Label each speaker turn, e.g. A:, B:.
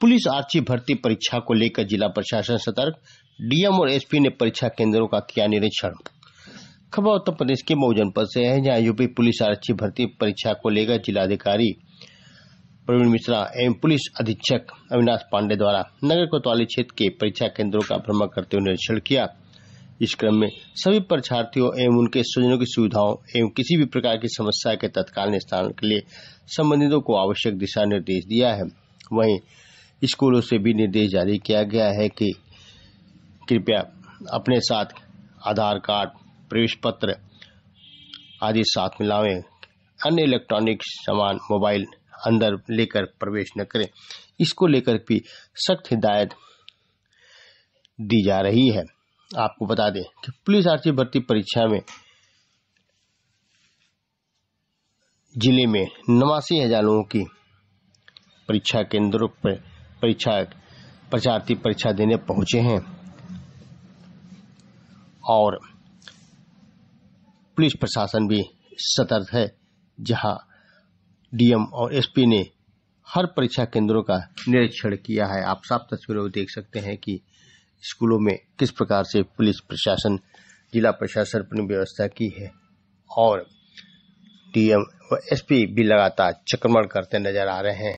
A: police आरक्षी भर्ती परीक्षा को लेकर जिला प्रशासन सतर्क डीएम और एसपी ने परीक्षा केंद्रों का किया निरीक्षण खबर उत्तर प्रदेश के मऊ जनपद से है जहां यूपी पुलिस आरक्षी भर्ती परीक्षा को लेकर जिलाधिकारी प्रवीण मिश्रा एवं पुलिस अधीक्षक अविनाश पांडे द्वारा नगर कोतवाली क्षेत्र के परीक्षा केंद्रों का भ्रमण करते हुए निरीक्षण किया इस क्रम में सभी परीक्षार्थियों एवं उनके स्वजनों की सुविधाओं एवं किसी भी प्रकार की समस्या के तत्काल निस्तारण के लिए संबंधितों को आवश्यक दिशा निर्देश दिया है वहीं स्कूलों से भी निर्देश जारी किया गया है कि कृपया अपने साथ आधार कार्ड प्रवेश पत्र आदि साथ में अन्य इलेक्ट्रॉनिक सामान मोबाइल अंदर लेकर प्रवेश न करें इसको लेकर भी सख्त हिदायत दी जा रही है आपको बता दें कि पुलिस आर्थिक भर्ती परीक्षा में जिले में नवासी हजार लोगों की परीक्षा केंद्रों पर परीक्षा प्रचारती परीक्षा देने पहुंचे हैं और पुलिस प्रशासन भी सतर्क है जहां डीएम और एसपी ने हर परीक्षा केंद्रों का निरीक्षण किया है आप साफ तस्वीरों में देख सकते हैं कि स्कूलों में किस प्रकार से पुलिस प्रशासन जिला प्रशासन अपनी व्यवस्था की है और डीएम व एसपी भी लगातार चक्रमण करते नजर आ रहे हैं